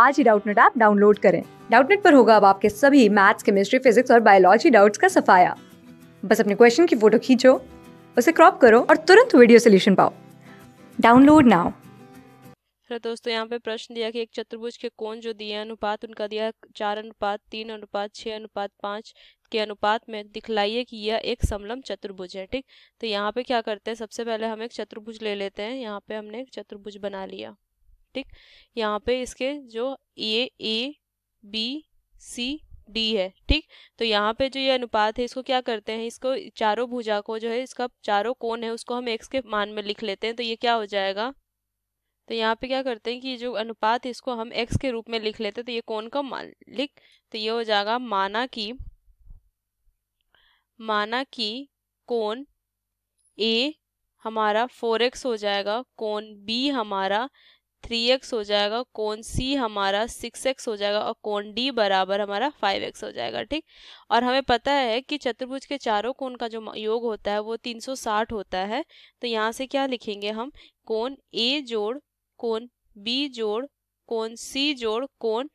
आज ही Doubtnut app download करें डाउटनेट पर होगा अब आपके सभी मैथ्स केमिस्ट्री फिजिक्स और बायोलॉजी डाउट्स का सफाया बस अपने क्वेश्चन की फोटो खींचो उसे क्रॉप करो और तुरंत वीडियो सोल्यूशन पाओ डाउनलोड नाउ हेलो दोस्तों यहाँ पे प्रश्न दिया कि एक चतुर्भुज के कोण जो दिए अनुपात उनका दिया चार अनुपात तीन अनुपात छः अनुपात पाँच के अनुपात में दिखलाइए कि यह एक समलम चतुर्भुज है ठीक तो यहाँ पे क्या करते हैं सबसे पहले हम एक चतुर्भुज ले लेते हैं यहाँ पे हमने एक चतुर्भुज बना लिया ऑप्टिक यहाँ पे इसके जो ए ए बी सी डी है ठीक तो यहाँ पे जो ये अनुपात है इसको क्या करते हैं इसको चारों भुजा को जो है इसका चारों कोण है उसको हम एक्स के मान में लिख लेते हैं तो ये क्या हो जाएगा तो यहाँ पे क्या करते हैं कि जो अनुपात है इसको हम एक्स के रूप में लिख लेते हैं तो ये कोण का मान लिख तो ये हो जाएगा माना कि माना कि कोण ए हमारा फोर एक्स हो जाएगा कोण बी हमारा थ्री एक्स हो जाएगा कौन सी हमारा सिक्स एक्स हो जाएगा और कौन डी बराबर हमारा फाइव एक्स हो जाएगा ठीक और हमें पता है कि चतुर्भुज के चारों कोण का जो योग होता है वो तीन सौ साठ होता है तो यहाँ से क्या लिखेंगे हम कौन ए जोड़ कौन बी जोड़ कौन सी जोड़ कौन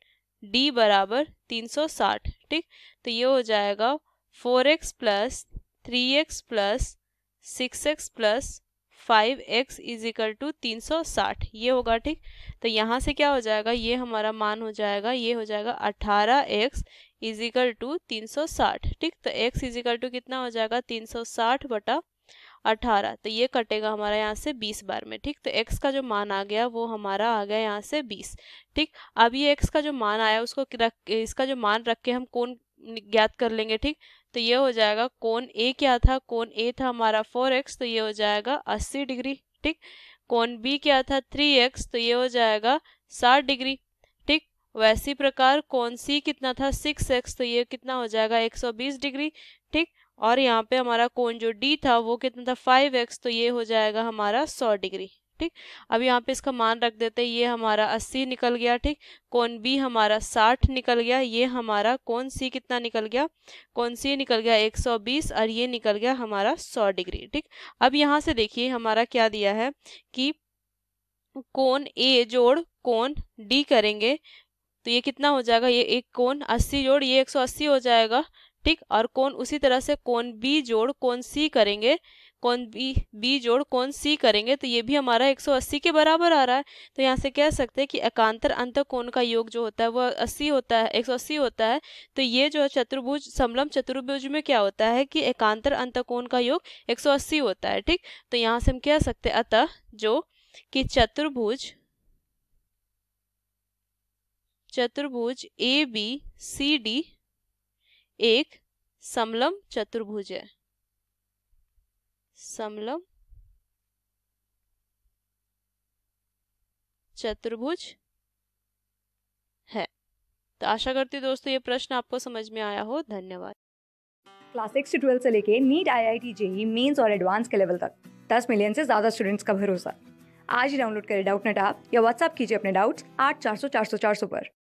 डी बराबर तीन सौ साठ ठीक तो ये हो जाएगा four x plus three x plus six x plus five x is equal to तीन सौ साठ ये होगा ठीक तो यहाँ से क्या हो जाएगा ये हमारा मान हो जाएगा ये हो जाएगा अठारह एक्स इज इक्वल टू तीन सौ साठ ठीक तो एक्स इज इक्वल टू कितना हो जाएगा तीन सौ साठ बटा अठारह तो ये कटेगा हमारा यहाँ से बीस बार में ठीक तो एक्स का जो मान आ गया वो हमारा आ गया यहाँ से बीस ठीक अब ये एक्स का जो मान आया उसको रख इसका जो मान रख के हम कौन ज्ञात कर लेंगे ठीक तो ये हो जाएगा कौन ए क्या था कौन ए था हमारा फोर एक्स तो ये हो जाएगा अस्सी डिग्री ठीक कौन बी क्या था थ्री एक्स तो ये हो जाएगा साठ डिग्री ठीक वैसी प्रकार कौन सी कितना था सिक्स एक्स तो ये कितना हो जाएगा एक सौ बीस डिग्री ठीक और यहाँ पे हमारा कौन जो डी था वो कितना था फाइव एक्स तो ये हो जाएगा हमारा सौ डिग्री ठीक अब यहाँ पे इसका मान रख देते हैं ये हमारा अस्सी निकल गया ठीक कौन बी हमारा साठ निकल गया ये हमारा कौन सी कितना निकल गया कौन सी निकल गया एक सौ बीस और ये निकल गया हमारा सौ डिग्री ठीक अब यहाँ से देखिए हमारा क्या दिया है कि कौन ए जोड़ कौन डी करेंगे तो ये कितना हो जाएगा ये एक कौन अस्सी जोड़ ये एक सौ अस्सी हो जाएगा ठीक और कौन उसी तरह से कौन बी जोड़ कौन सी करेंगे कौन बी बी जोड़ कौन सी करेंगे तो ये भी हमारा 180 के बराबर आ रहा है तो यहाँ से कह सकते हैं कि एकांतर अंत कोण का योग जो होता है वह अस्सी होता है 180 होता है तो ये जो है चतुर्भुज समलम चतुर्भुज में क्या होता है कि एकांतर अंत कोण का योग 180 होता है ठीक तो यहाँ से हम कह सकते हैं अतः जो कि चतुर्भुज चतुर्भुज ए बी सी डी एक समलम चतुर्भुज है समलम चतुर्भुज है तो आशा करती हूँ दोस्तों ये प्रश्न आपको समझ में आया हो धन्यवाद क्लास सिक्स से ट्वेल्थ से लेके NEET I I T JEE mains और एडवांस के लेवल तक दस मिलियन से ज़्यादा स्टूडेंट्स का भरोसा आज ही डाउनलोड करें डाउट नेट आप या व्हाट्सअप कीजिए अपने डाउट्स आठ चार सौ चार सौ चार सौ पर